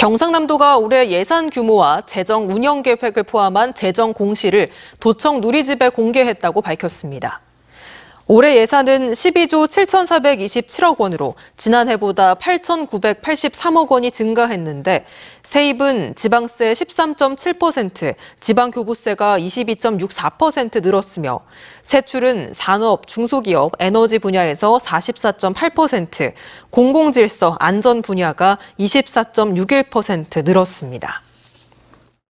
경상남도가 올해 예산 규모와 재정 운영 계획을 포함한 재정 공시를 도청 누리집에 공개했다고 밝혔습니다. 올해 예산은 12조 7,427억 원으로 지난해보다 8,983억 원이 증가했는데 세입은 지방세 13.7%, 지방교부세가 22.64% 늘었으며 세출은 산업, 중소기업, 에너지 분야에서 44.8%, 공공질서, 안전 분야가 24.61% 늘었습니다.